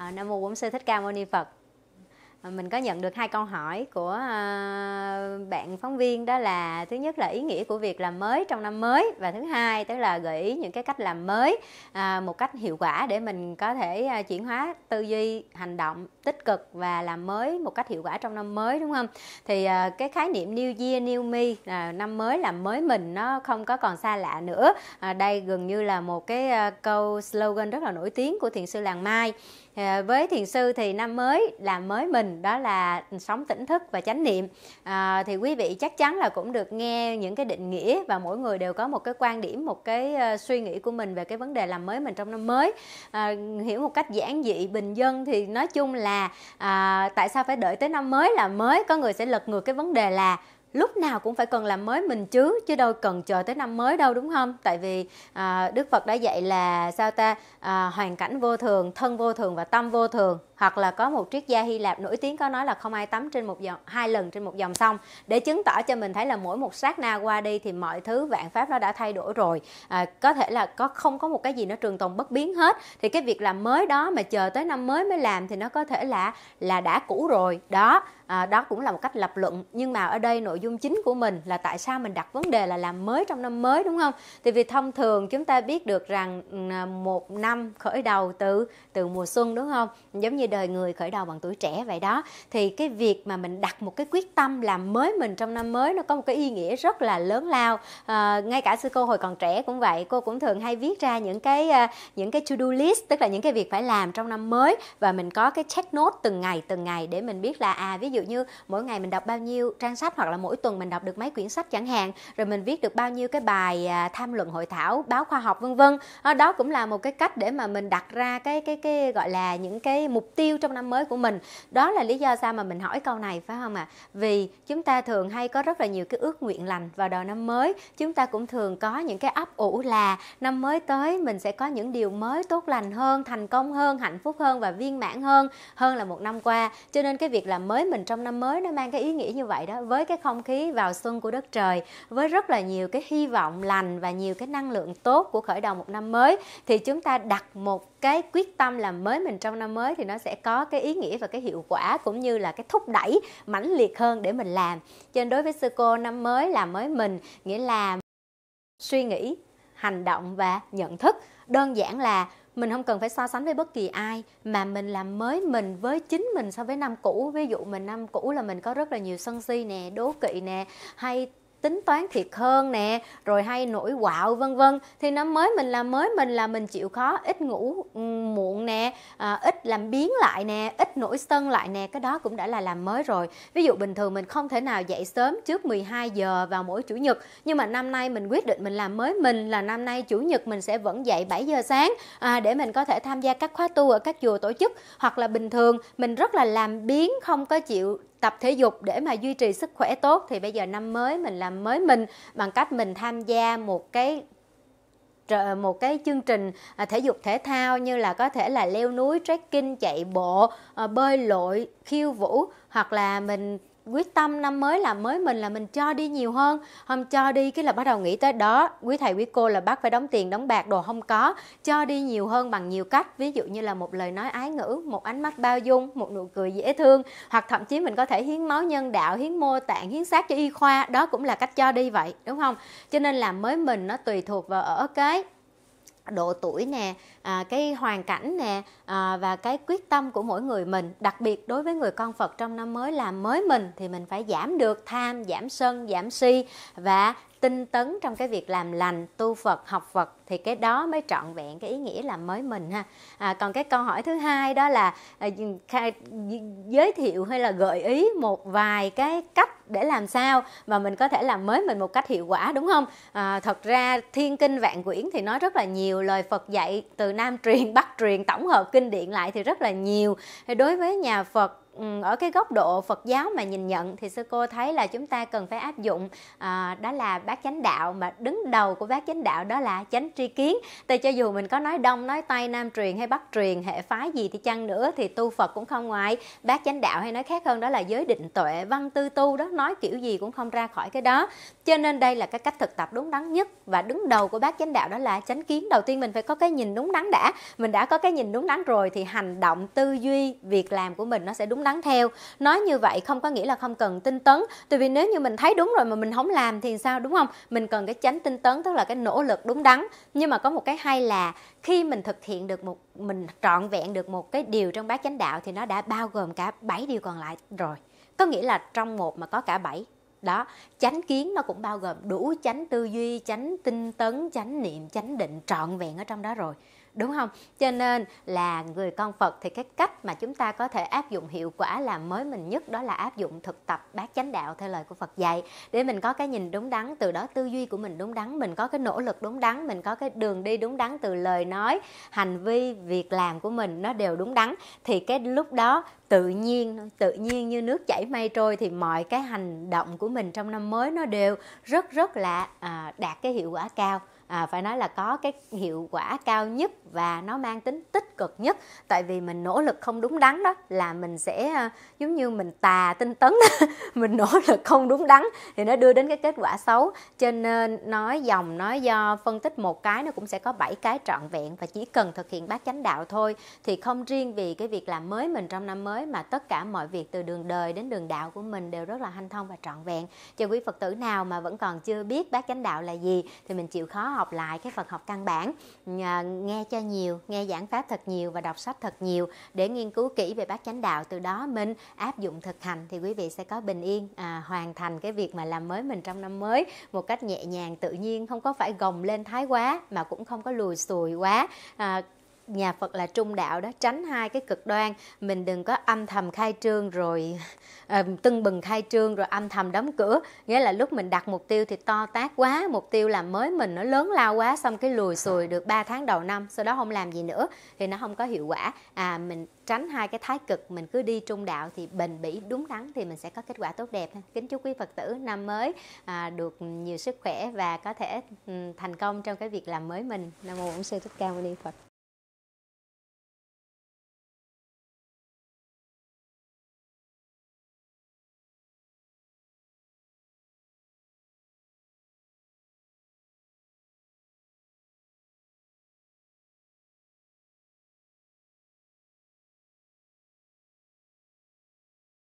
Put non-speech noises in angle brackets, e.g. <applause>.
à, nam mô bổn sư thích ca mâu ni phật Ờ, mình có nhận được hai câu hỏi của ờ, bạn phóng viên đó là thứ nhất là ý nghĩa của việc làm mới trong năm mới và thứ hai tức là gợi ý những cái cách làm mới ờ, một cách hiệu quả để mình có thể chuyển hóa tư duy hành động tích cực và làm mới một cách hiệu quả trong năm mới đúng không thì cái khái niệm new year new me năm mới làm mới mình nó không có còn xa lạ nữa đây gần như là một cái câu slogan rất là nổi tiếng của thiền sư làng mai với thiền sư thì năm mới làm mới mình mình đó là sống tỉnh thức và chánh niệm à, thì quý vị chắc chắn là cũng được nghe những cái định nghĩa và mỗi người đều có một cái quan điểm một cái ờ, suy nghĩ của mình về cái vấn đề làm mới mình trong năm mới à, hiểu một cách giản dị bình dân thì nói chung là à, tại sao phải đợi tới năm mới là mới có người sẽ lật ngược cái vấn đề là lúc nào cũng phải cần làm mới mình chứ chứ đâu cần chờ tới năm mới đâu đúng không tại vì à, đức phật đã dạy là sao ta à, hoàn cảnh vô thường thân vô thường và tâm vô thường hoặc là có một triết gia Hy Lạp nổi tiếng có nói là không ai tắm trên một dòng hai lần trên một dòng sông để chứng tỏ cho mình thấy là mỗi một sát na qua đi thì mọi thứ vạn pháp nó đã thay đổi rồi à, có thể là có không có một cái gì nó trường tồn bất biến hết thì cái việc làm mới đó mà chờ tới năm mới mới làm thì nó có thể là là đã cũ rồi đó à, đó cũng là một cách lập luận nhưng mà ở đây nội dung chính của mình là tại sao mình đặt vấn đề là làm mới trong năm mới đúng không thì vì thông thường chúng ta biết được rằng ừ, à, một năm khởi đầu từ từ mùa xuân đúng không giống như đời người khởi đầu bằng tuổi trẻ vậy đó thì cái việc mà mình đặt một cái quyết tâm làm mới mình trong năm mới nó có một cái ý nghĩa rất là lớn lao à, ngay cả sư cô hồi còn trẻ cũng vậy cô cũng thường hay viết ra những cái ờ, những cái to do list tức là những cái việc phải làm trong năm mới và mình có cái check note từng ngày từng ngày để mình biết là à ví dụ như mỗi ngày mình đọc bao nhiêu trang sách hoặc là mỗi tuần mình đọc được mấy quyển sách chẳng hạn rồi mình viết được bao nhiêu cái bài à, tham luận hội thảo báo khoa học vân vân ờ, đó cũng là một cái cách để mà mình đặt ra cái cái cái gọi là những cái mục tiêu tiêu trong năm mới của mình đó là lý do sao mà mình hỏi câu này phải không ạ à? vì chúng ta thường hay có rất là nhiều cái ước nguyện lành vào đầu năm mới chúng ta cũng thường có những cái ấp ủ là năm mới tới mình sẽ có những điều mới tốt lành hơn thành công hơn hạnh phúc hơn và viên mãn hơn hơn là một năm qua cho nên cái việc làm mới mình trong năm mới nó mang cái ý nghĩa như vậy đó với cái không khí vào xuân của đất trời với rất là nhiều cái hy vọng lành và nhiều cái năng lượng tốt của khởi đầu một năm mới thì chúng ta đặt một cái quyết tâm làm mới mình trong năm mới thì nó sẽ sẽ có cái ý nghĩa và cái hiệu quả cũng như là cái thúc đẩy mãnh liệt hơn để mình làm cho nên đối với sư cô năm mới là mới mình nghĩa là suy nghĩ hành động và nhận thức đơn giản là mình không cần phải so sánh với bất kỳ ai mà mình làm mới mình với chính mình so với năm cũ ví dụ mình năm cũ là mình có rất là nhiều sân si nè đố kỵ nè hay tính toán thiệt hơn nè rồi hay nổi quạo vân vân thì nó mới mình là mới mình là mình chịu khó ít ngủ ừ, muộn nè à, ít làm biến lại nè ít nổi sân lại nè cái đó cũng đã là làm mới rồi ví dụ bình thường mình không thể nào dậy sớm trước 12 giờ vào mỗi chủ nhật nhưng mà năm nay mình quyết định mình làm mới mình là năm nay chủ nhật mình sẽ vẫn dậy 7 giờ sáng à, để mình có thể tham gia các khóa tu ở các chùa tổ chức hoặc là bình thường mình rất là làm biến không có chịu tập thể dục để mà duy trì sức khỏe tốt thì bây giờ năm mới mình làm mới mình bằng cách mình tham gia một cái ờ, một cái chương trình à, thể dục thể thao như là có thể là leo núi trekking chạy bộ ờ, bơi lội khiêu vũ hoặc là mình quyết tâm năm mới làm mới mình là mình cho đi nhiều hơn không cho đi cái là bắt đầu nghĩ tới đó quý thầy quý cô là bác phải đóng tiền đóng bạc đồ không có cho đi nhiều hơn bằng nhiều cách ví dụ như là một lời nói ái ngữ một ánh mắt bao dung một nụ cười dễ thương hoặc thậm chí mình có thể hiến máu nhân đạo hiến mô tạng hiến xác cho y khoa đó cũng là cách cho đi vậy đúng không cho nên làm mới mình nó tùy thuộc vào ở cái độ tuổi nè à, cái hoàn cảnh nè à, và cái quyết tâm của mỗi người mình đặc biệt đối với người con phật trong năm mới là mới mình thì mình phải giảm được tham giảm sân giảm si và tinh tấn trong cái việc làm lành tu phật học phật thì cái đó mới trọn vẹn cái ý nghĩa là mới mình ha à, còn cái câu hỏi thứ hai đó là à, giới thiệu hay là gợi ý một vài cái cách để làm sao mà mình có thể làm mới mình một cách hiệu quả đúng không à, thật ra thiên kinh vạn quyển thì nói rất là nhiều lời phật dạy từ nam truyền bắc truyền tổng hợp kinh điển lại thì rất là nhiều đối với nhà phật Ừ, ở cái góc độ Phật giáo mà nhìn nhận thì sư cô thấy là chúng ta cần phải áp dụng à, đó là bát chánh đạo mà đứng đầu của bát chánh đạo đó là chánh tri kiến. Tại cho dù mình có nói đông nói tây nam truyền hay bắc truyền hệ phái gì thì chăng nữa thì tu Phật cũng không ngoài bát chánh đạo hay nói khác hơn đó là giới định tuệ văn tư tu đó nói kiểu gì cũng không ra khỏi cái đó. Cho nên đây là cái cách thực tập đúng đắn nhất và đứng đầu của bát chánh đạo đó là chánh kiến. Đầu tiên mình phải có cái nhìn đúng đắn đã. Mình đã có cái nhìn đúng đắn rồi thì hành động tư duy việc làm của mình nó sẽ đúng đúng đắn theo nói như vậy không có nghĩa là không cần tinh tấn tại vì nếu như mình thấy đúng rồi mà mình không làm thì sao đúng không mình cần cái tránh tinh tấn tức là cái nỗ lực đúng đắn nhưng mà có một cái hay là khi mình thực hiện được một mình trọn vẹn được một cái điều trong bát chánh đạo thì nó đã bao gồm cả 7 điều còn lại rồi có nghĩa là trong một mà có cả 7 đó chánh kiến nó cũng bao gồm đủ chánh tư duy chánh tinh tấn chánh niệm chánh định trọn vẹn ở trong đó rồi đúng không cho nên là người con phật thì cái cách mà chúng ta có thể áp dụng hiệu quả làm mới mình nhất đó là áp dụng thực tập bát chánh đạo theo lời của phật dạy để mình có cái nhìn đúng đắn từ đó tư duy của mình đúng đắn mình có cái nỗ lực đúng đắn mình có cái đường đi đúng đắn từ lời nói hành vi việc làm của mình nó đều đúng đắn thì cái lúc đó tự nhiên tự nhiên như nước chảy mây trôi thì mọi cái hành động của mình trong năm mới nó đều rất rất là à, đạt cái hiệu quả cao à, phải nói là có cái hiệu quả cao nhất và nó mang tính tích cực nhất tại vì mình nỗ lực không đúng đắn đó là mình sẽ ờ, giống như mình tà tinh tấn <laughs> mình nỗ lực không đúng đắn thì nó đưa đến cái kết quả xấu cho nên nói dòng nói do phân tích một cái nó cũng sẽ có bảy cái trọn vẹn và chỉ cần thực hiện bát chánh đạo thôi thì không riêng vì cái việc làm mới mình trong năm mới mà tất cả mọi việc từ đường đời đến đường đạo của mình đều rất là hanh thông và trọn vẹn cho quý phật tử nào mà vẫn còn chưa biết bát chánh đạo là gì thì mình chịu khó học lại cái phần học căn bản nghe cho nhiều nghe giảng pháp thật nhiều và đọc sách thật nhiều để nghiên cứu kỹ về bát chánh đạo từ đó mình áp dụng thực hành thì quý vị sẽ có bình yên à, hoàn thành cái việc mà làm mới mình trong năm mới một cách nhẹ nhàng tự nhiên không có phải gồng lên thái quá mà cũng không có lùi xùi quá à, nhà Phật là trung đạo đó tránh hai cái cực đoan mình đừng có âm thầm khai trương rồi uh, <laughs> tưng bừng khai trương rồi âm thầm đóng cửa nghĩa là lúc mình đặt mục tiêu thì to tác quá mục tiêu làm mới mình nó lớn lao quá xong cái lùi xùi được 3 tháng đầu năm sau đó không làm gì nữa thì nó không có hiệu quả à mình tránh hai cái thái cực mình cứ đi trung đạo thì bền bỉ đúng đắn thì mình sẽ có kết quả tốt đẹp kính chúc quý phật tử năm mới à, được nhiều sức khỏe và có thể thành công trong cái việc làm mới mình nam mô bổn sư thích ca mâu ni phật